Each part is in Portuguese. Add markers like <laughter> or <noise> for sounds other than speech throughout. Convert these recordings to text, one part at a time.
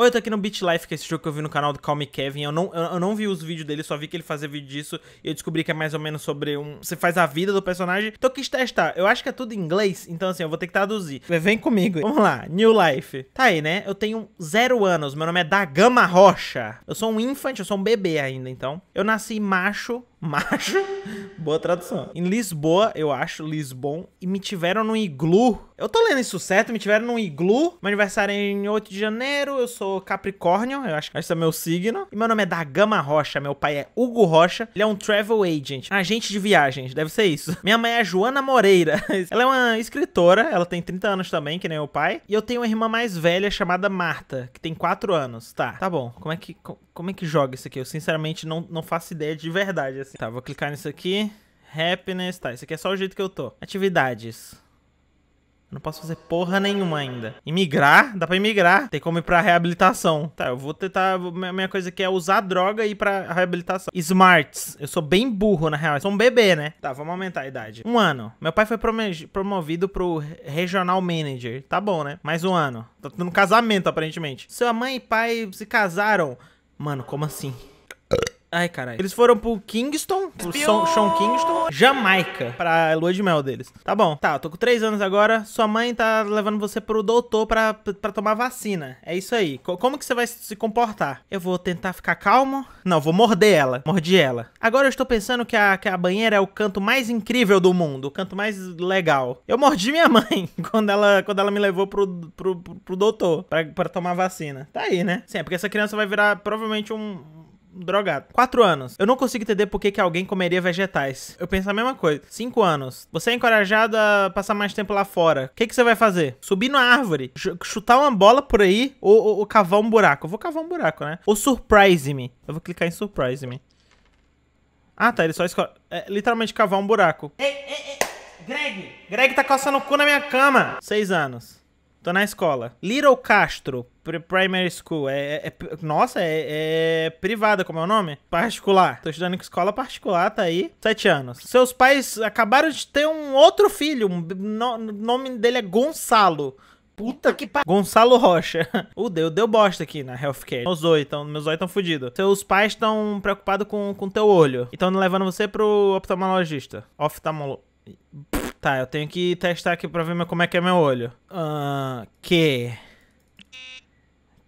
Ou eu tô aqui no Beat Life, que é esse jogo que eu vi no canal do Calm Kevin. Eu não, eu, eu, não vi os vídeos dele, só vi que ele fazia vídeo disso. E eu descobri que é mais ou menos sobre um. Você faz a vida do personagem. Então eu quis testar. Eu acho que é tudo em inglês, então assim, eu vou ter que traduzir. Vem comigo. Vamos lá. New Life. Tá aí, né? Eu tenho zero anos. Meu nome é Dagama Rocha. Eu sou um infante, eu sou um bebê ainda, então. Eu nasci macho macho. Boa tradução. Em Lisboa, eu acho, Lisbon, e me tiveram num iglu. Eu tô lendo isso certo, me tiveram num iglu. Meu aniversário é em 8 de janeiro, eu sou Capricórnio, eu acho que esse é meu signo. E meu nome é da Gama Rocha, meu pai é Hugo Rocha. Ele é um travel agent, agente de viagens, deve ser isso. Minha mãe é Joana Moreira. <laughs> Ela é uma escritora, ela tem 30 anos também, que nem meu pai. E eu tenho uma irmã mais velha chamada Marta, que tem 4 anos. Tá, tá bom. Como é que, como é que joga isso aqui? Eu sinceramente não, não faço ideia de verdade, assim assim. Tá, vou clicar nisso aqui. Happiness, tá, isso aqui é só o jeito que eu tô. Atividades. Eu não posso fazer porra nenhuma ainda. Imigrar? Dá pra imigrar. Tem como ir pra reabilitação. Tá, eu vou tentar... Minha coisa aqui é usar droga e ir pra reabilitação. Smarts. Eu sou bem burro, na real. Eu sou um bebê, né? Tá, vamos aumentar a idade. Um ano. Meu pai foi promovido pro regional manager. Tá bom, né? Mais um ano. Tá tendo casamento, aparentemente. Sua mãe e pai se casaram. Mano, como assim? Ai, caralho. Eles foram pro Kingston, pro Sean, Sean Kingston, Jamaica, pra lua de mel deles. Tá bom. Tá, tô com 3 anos agora. Sua mãe tá levando você pro doutor pra, pra tomar vacina. É isso aí. Co como que você vai se comportar? Eu vou tentar ficar calmo. Não, vou morder ela. Mordi ela. Agora eu estou pensando que a, que a banheira é o canto mais incrível do mundo, o canto mais legal. Eu mordi minha mãe <laughs> quando ela, quando ela me levou pro, pro, pro, pro doutor pra, pra tomar vacina. Tá aí, né? Sim, é porque essa criança vai virar provavelmente um drogado. Quatro anos. Eu não consigo entender por que, que alguém comeria vegetais. Eu penso a mesma coisa. Cinco anos. Você é encorajado a passar mais tempo lá fora. O que, que você vai fazer? Subir na árvore, chutar uma bola por aí ou, ou, ou cavar um buraco. Eu vou cavar um buraco, né? Ou surprise me. Eu vou clicar em surprise me. Ah, tá. Ele só escolhe. É, literalmente cavar um buraco. Ei, ei, ei. Greg! Greg tá coçando o cu na minha cama. Seis anos. Tô na escola. Little Castro. Primary School. É, é, é nossa, é, é, privada, como é o nome? Particular. Tô estudando em escola particular, tá aí. Sete anos. Seus pais acabaram de ter um outro filho. no, o nome dele é Gonçalo. Puta que pariu. Gonçalo Rocha. <laughs> O deu, deu bosta aqui na healthcare. Meus olhos estão, meus olhos estão fodidos. Seus pais estão preocupados com o teu olho. Então levando você pro oftalmologista. Oftalmolo... Tá, eu tenho que testar aqui pra ver como é que é meu olho. Ah, uh, que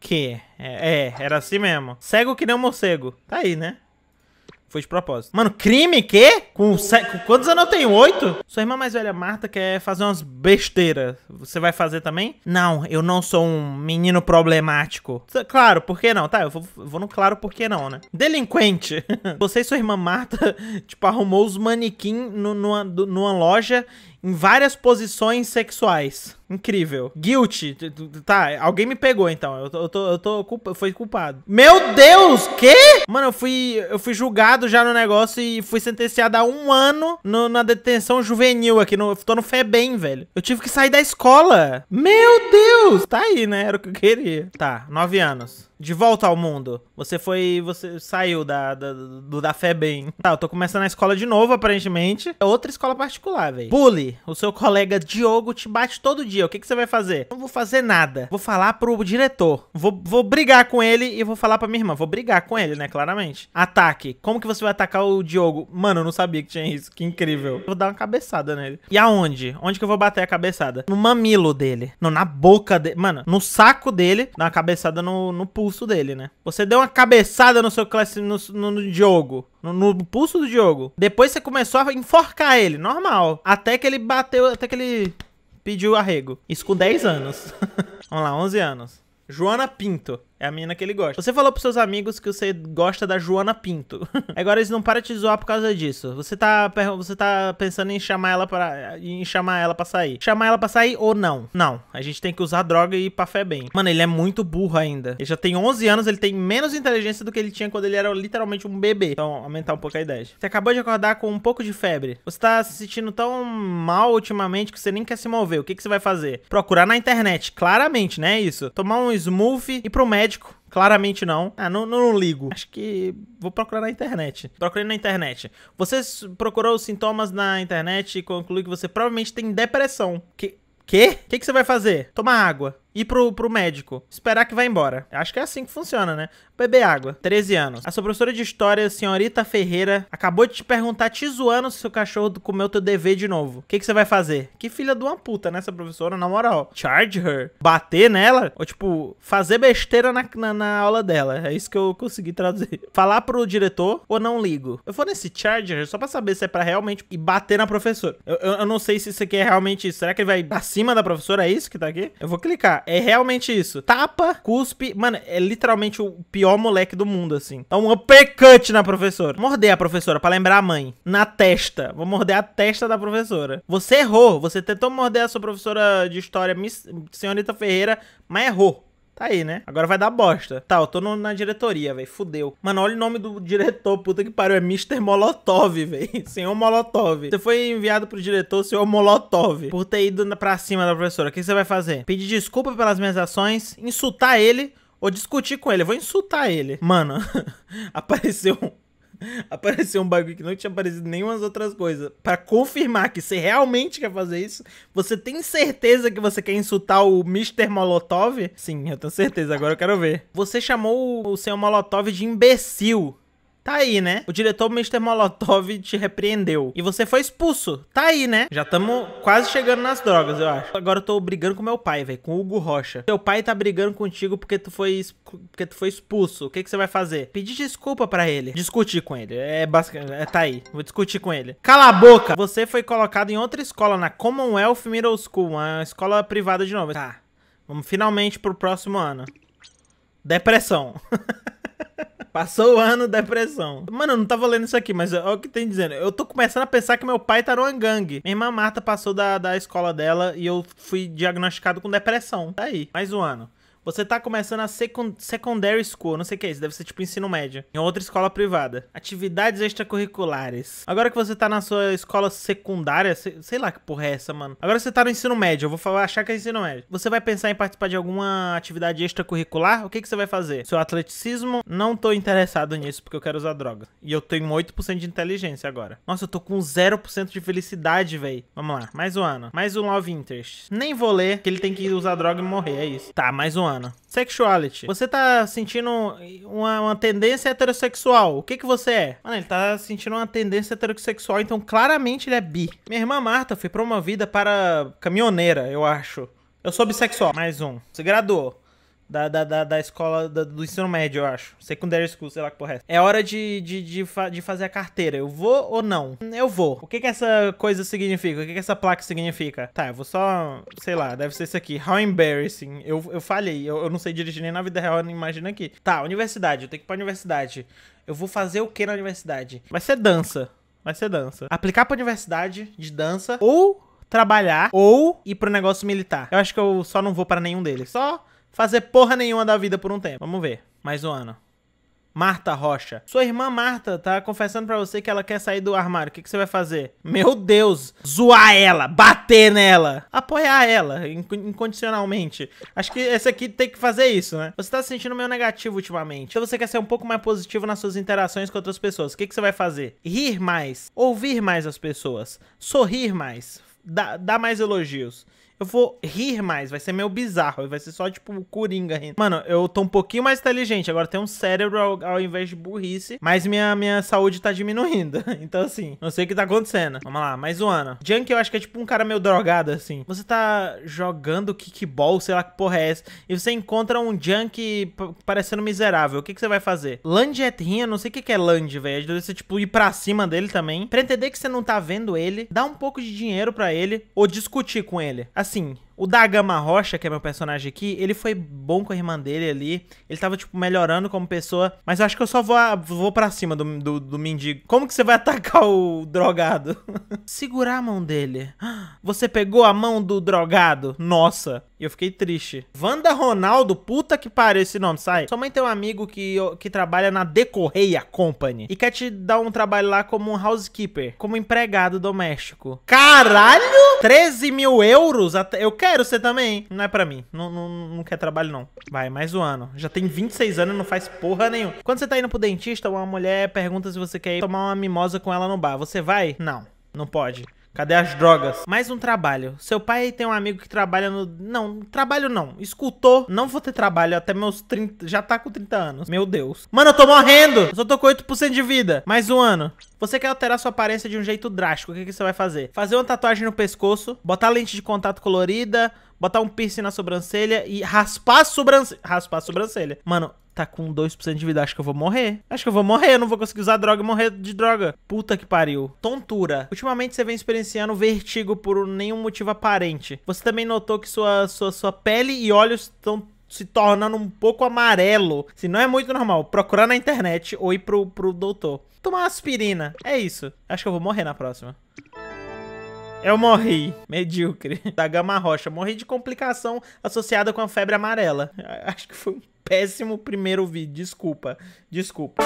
quê? É, é, era assim mesmo. Cego que nem um morcego. Tá aí, né? Foi de propósito. Mano, crime? Quê? Com, Com quantos anos eu tenho? Oito? Sua irmã mais velha, Marta, quer fazer umas besteiras. Você vai fazer também? Não, eu não sou um menino problemático. Claro, por que não? Tá, eu vou, vou no claro por que não, né? Delinquente. <laughs> Você e sua irmã Marta, <laughs> tipo, arrumou os manequim no, numa, numa loja em várias posições sexuais. Incrível. Guilty. Tá, alguém me pegou então. Eu tô, eu tô, eu tô culpa, foi culpado. Meu Deus, que? Mano, eu fui, eu fui julgado já no negócio e fui sentenciado a um ano no, na detenção juvenil aqui. No, tô no Febem, velho. Eu tive que sair da escola. Meu Deus. Tá aí, né? Era o que eu queria. Tá, nove anos de volta ao mundo. Você foi. Você saiu da, da, do, da fé bem. Tá, eu tô começando a escola de novo, aparentemente. É outra escola particular, velho. Bully, o seu colega Diogo te bate todo dia. O que, que você vai fazer? Não vou fazer nada. Vou falar pro diretor. Vou, vou brigar com ele e vou falar pra minha irmã. Vou brigar com ele, né? Claramente. Ataque. Como que você vai atacar o Diogo? Mano, eu não sabia que tinha isso. Que incrível. Vou dar uma cabeçada nele. E aonde? Onde que eu vou bater a cabeçada? No mamilo dele. Não, na boca dele. Mano, no saco dele. Dá uma cabeçada no, no pulso pulso dele, né? Você deu uma cabeçada no seu classe, no, no, no Diogo, no, no, pulso do Diogo. Depois você começou a enforcar ele, normal. Até que ele bateu, até que ele pediu arrego. Isso com 10 anos. <laughs> Vamos lá, 11 anos. Joana Pinto. É a menina que ele gosta. Você falou pros seus amigos que você gosta da Joana Pinto. <laughs> Agora eles não param de zoar por causa disso. Você tá, você tá pensando em chamar ela para em chamar ela pra sair. Chamar ela pra sair ou não? Não. A gente tem que usar droga e ir pra fé bem. Mano, ele é muito burro ainda. Ele já tem 11 anos, ele tem menos inteligência do que ele tinha quando ele era literalmente um bebê. Então, aumentar um pouco a idade. Você acabou de acordar com um pouco de febre. Você tá se sentindo tão mal ultimamente que você nem quer se mover. O que, que você vai fazer? Procurar na internet, claramente, né? Isso. Tomar um smoothie e pro médico médico? Claramente não. Ah, não, não, não, ligo. Acho que vou procurar na internet. Procurei na internet. Você procurou os sintomas na internet e conclui que você provavelmente tem depressão. Que, Que? O que, que você vai fazer? Tomar água ir pro, pro médico, esperar que vá embora. Acho que é assim que funciona, né? Beber água, 13 anos. A sua professora de história, senhorita Ferreira, acabou de te perguntar te zoando se o cachorro comeu teu dever de novo. O que, que você vai fazer? Que filha de uma puta, né, essa professora, na moral. Charge her. Bater nela? Ou, tipo, fazer besteira na, na, na aula dela. É isso que eu consegui traduzir. <laughs> Falar pro diretor ou não ligo. Eu vou nesse charge her só pra saber se é pra realmente ir bater na professora. Eu, eu, eu não sei se isso aqui é realmente Será que ele vai pra cima da professora? É isso que tá aqui? Eu vou clicar. É realmente isso. Tapa, cuspe. Mano, é literalmente o pior moleque do mundo, assim. Dá tá um uppercut na professora. Morder a professora, para lembrar a mãe. Na testa. Vou morder a testa da professora. Você errou. Você tentou morder a sua professora de história, Miss... senhorita Ferreira, mas errou. Tá aí, né? Agora vai dar bosta. Tá, eu tô no, na diretoria, velho. Fudeu. Mano, olha o nome do diretor, puta que pariu. É Mr. Molotov, velho. <laughs> Senhor Molotov. Você foi enviado pro diretor, senhor Molotov, por ter ido pra cima da professora. O que você vai fazer? Pedir desculpa pelas minhas ações, insultar ele ou discutir com ele. Eu vou insultar ele. Mano, <laughs> apareceu <laughs> apareceu um bagulho que não tinha aparecido nenhuma outras coisas. Para confirmar que você realmente quer fazer isso, você tem certeza que você quer insultar o Mr. Molotov? Sim, eu tenho certeza, agora eu quero ver. Você chamou o seu Molotov de imbecil. Tá aí, né? O diretor Mr. Molotov te repreendeu. E você foi expulso. Tá aí, né? Já estamos quase chegando nas drogas, eu acho. Agora eu tô brigando com meu pai, velho. Com o Hugo Rocha. Teu pai tá brigando contigo porque tu foi, porque tu foi expulso. O que, que você vai fazer? Pedir desculpa para ele. Discutir com ele. É basicamente. É, tá aí. Vou discutir com ele. Cala a boca! Você foi colocado em outra escola, na Commonwealth Middle School. Uma escola privada de novo. Tá. Vamos finalmente pro próximo ano. Depressão. <laughs> Passou o ano, depressão. Mano, eu não tava lendo isso aqui, mas olha é o que tem dizendo. Eu tô começando a pensar que meu pai tá numa gangue. Minha irmã Marta passou da, da escola dela e eu fui diagnosticado com depressão. Tá aí, mais um ano. Você tá começando a secondary school, não sei o que é isso, deve ser tipo ensino médio, em outra escola privada. Atividades extracurriculares. Agora que você tá na sua escola secundária, sei lá que porra é essa, mano. Agora você tá no ensino médio, eu vou achar que é ensino médio. Você vai pensar em participar de alguma atividade extracurricular? O que que você vai fazer? Seu atleticismo? Não tô interessado nisso porque eu quero usar droga. E eu tenho 8% de inteligência agora. Nossa, eu tô com 0% de felicidade, véi. Vamos lá, mais um ano. Mais um Love Interest. Nem vou ler, que ele tem que usar droga e morrer, é isso. Tá, mais um ano mano? Sexuality. Você tá sentindo uma, uma, tendência heterossexual. O que que você é? Mano, ele tá sentindo uma tendência heterossexual, então claramente ele é bi. Minha irmã Marta foi promovida para caminhoneira, eu acho. Eu sou bissexual. Mais um. Se graduou. Da, da, da, da escola da, do ensino médio, eu acho. Secondary school, sei lá que porra é. É hora de, de, de, fa de fazer a carteira. Eu vou ou não? Eu vou. O que que essa coisa significa? O que que essa placa significa? Tá, eu vou só. Sei lá, deve ser isso aqui. How embarrassing. Eu, eu falhei. Eu, eu não sei dirigir nem na vida real, não imagina aqui. Tá, universidade. Eu tenho que ir pra universidade. Eu vou fazer o que na universidade? Vai ser dança. Vai ser dança. Aplicar pra universidade de dança ou trabalhar ou ir pro negócio militar. Eu acho que eu só não vou para nenhum deles. Só fazer porra nenhuma da vida por um tempo. Vamos ver. Mais um ano. Marta Rocha. Sua irmã Marta tá confessando para você que ela quer sair do armário. O que, que, você vai fazer? Meu Deus! Zoar ela! Bater nela! Apoiar ela, incondicionalmente. Acho que esse aqui tem que fazer isso, né? Você tá se sentindo meio negativo ultimamente. Então você quer ser um pouco mais positivo nas suas interações com outras pessoas. O que, que você vai fazer? Rir mais. Ouvir mais as pessoas. Sorrir mais. Dar mais elogios eu vou rir mais, vai ser meio bizarro, vai ser só tipo coringa rindo. Mano, eu tô um pouquinho mais inteligente, agora tenho um cérebro ao, ao invés de burrice, mas minha, minha saúde tá diminuindo. <laughs> então assim, não sei o que tá acontecendo. Vamos lá, mais um ano. Junk eu acho que é tipo um cara meio drogado assim. Você tá jogando kickball, sei lá que porra é essa, e você encontra um Junk parecendo miserável. O que, que você vai fazer? Land é him, não sei o que, que é land, velho. É deve ser tipo ir pra cima dele também. Pra entender que você não tá vendo ele, dá um pouco de dinheiro pra ele ou discutir com ele. Assim, assim, o Dagama Rocha, que é meu personagem aqui, ele foi bom com a irmã dele ali. Ele tava, tipo, melhorando como pessoa. Mas eu acho que eu só vou, vou pra cima do, do, do mendigo. Como que você vai <laughs> atacar o drogado? <laughs> Segurar a mão dele. <gasps> Você pegou a mão do drogado? Nossa. E eu fiquei triste. Wanda Ronaldo, puta que pariu esse nome, sai. Sua mãe tem um amigo que, que trabalha na Decorreia Company e quer te dar um trabalho lá como um housekeeper, como empregado doméstico. Caralho! 13 mil euros? Eu quero Quero você também. Não é pra mim. Não, não, não quer trabalho, não. Vai, mais um ano. Já tem 26 anos e não faz porra nenhuma. Quando você tá indo pro dentista, uma mulher pergunta se você quer ir tomar uma mimosa com ela no bar. Você vai? Não. Não pode. Cadê as drogas? Mais um trabalho. Seu pai tem um amigo que trabalha no. Não, trabalho não. Escultor. Não vou ter trabalho até meus 30. Já tá com 30 anos. Meu Deus. Mano, eu tô morrendo! Eu só tô com 8% de vida. Mais um ano. Você quer alterar sua aparência de um jeito drástico. O que, que você vai fazer? Fazer uma tatuagem no pescoço, botar lente de contato colorida, botar um piercing na sobrancelha e raspar a sobrancelha. Raspar a sobrancelha. Mano, tá com 2% de vida. Acho que eu vou morrer. Acho que eu vou morrer. Eu não vou conseguir usar droga e morrer de droga. Puta que pariu. Tontura. Ultimamente você vem experienciando vertigo por nenhum motivo aparente. Você também notou que sua, sua, sua pele e olhos estão se tornando um pouco amarelo. Se não é muito normal, procurar na internet ou ir pro, pro doutor. Tomar aspirina. É isso. Acho que eu vou morrer na próxima. Eu morri. Medíocre. <laughs> Da gama rocha. Morri de complicação associada com a febre amarela. <laughs> Acho que foi um péssimo primeiro vídeo. Desculpa, desculpa.